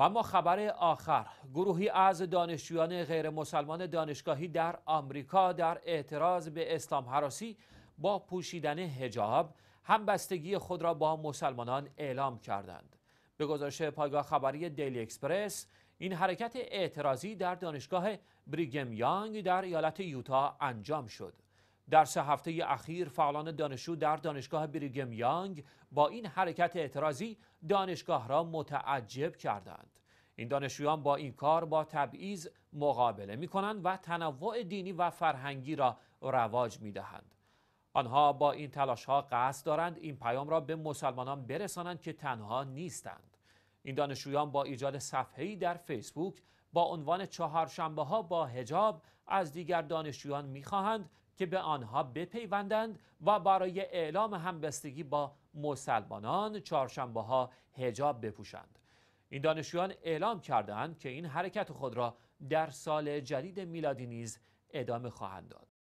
و اما خبر آخر گروهی از دانشجویان غیر مسلمان دانشگاهی در آمریکا در اعتراض به اسلام حراسی با پوشیدن هجاب همبستگی خود را با مسلمانان اعلام کردند به گزارش پایگاه خبری دیلی اکسپرس این حرکت اعتراضی در دانشگاه بریگم یانگ در ایالت یوتا انجام شد در سه هفته اخیر فعالان دانشجو در دانشگاه بریگم یانگ با این حرکت اعتراضی دانشگاه را متعجب کردند. این دانشجویان با این کار با تبعیض مقابله می کنند و تنوع دینی و فرهنگی را رواج می دهند. آنها با این تلاش ها قصد دارند این پیام را به مسلمانان برسانند که تنها نیستند. این دانشجویان با ایجاد صفحه‌ای در فیسبوک با عنوان چهارشنبه ها با هجاب از دیگر دانشجویان میخواهند که به آنها بپیوندند و برای اعلام همبستگی با مسلمانان چهارشنبه ها هجاب بپوشند این دانشجویان اعلام کردند که این حرکت خود را در سال جدید میلادی نیز ادامه خواهند داد